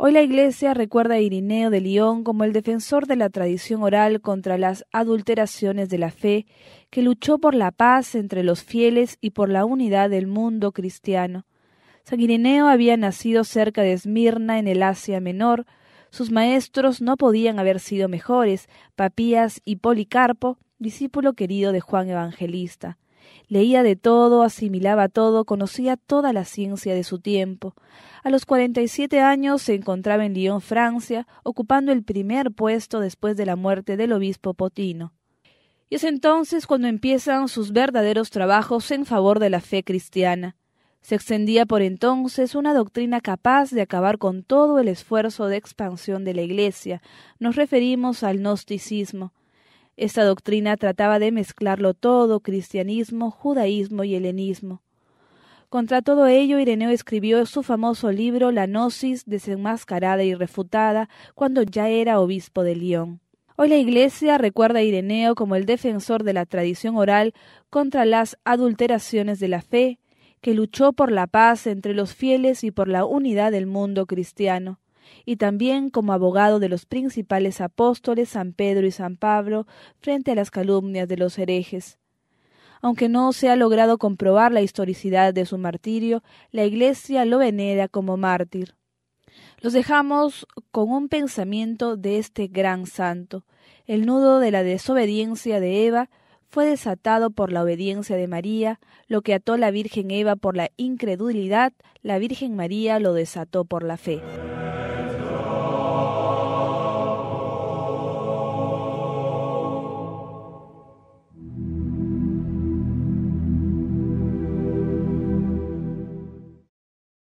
Hoy la Iglesia recuerda a Irineo de León como el defensor de la tradición oral contra las adulteraciones de la fe, que luchó por la paz entre los fieles y por la unidad del mundo cristiano. San Irineo había nacido cerca de Esmirna, en el Asia Menor. Sus maestros no podían haber sido mejores, Papías y Policarpo, discípulo querido de Juan Evangelista. Leía de todo, asimilaba todo, conocía toda la ciencia de su tiempo. A los cuarenta y siete años se encontraba en Lyon, Francia, ocupando el primer puesto después de la muerte del obispo Potino. Y es entonces cuando empiezan sus verdaderos trabajos en favor de la fe cristiana. Se extendía por entonces una doctrina capaz de acabar con todo el esfuerzo de expansión de la Iglesia. Nos referimos al gnosticismo, esta doctrina trataba de mezclarlo todo, cristianismo, judaísmo y helenismo. Contra todo ello, Ireneo escribió su famoso libro La Gnosis desenmascarada y refutada cuando ya era obispo de Lyon. Hoy la Iglesia recuerda a Ireneo como el defensor de la tradición oral contra las adulteraciones de la fe, que luchó por la paz entre los fieles y por la unidad del mundo cristiano y también como abogado de los principales apóstoles San Pedro y San Pablo frente a las calumnias de los herejes. Aunque no se ha logrado comprobar la historicidad de su martirio, la Iglesia lo venera como mártir. Los dejamos con un pensamiento de este gran santo. El nudo de la desobediencia de Eva fue desatado por la obediencia de María, lo que ató la Virgen Eva por la incredulidad, la Virgen María lo desató por la fe.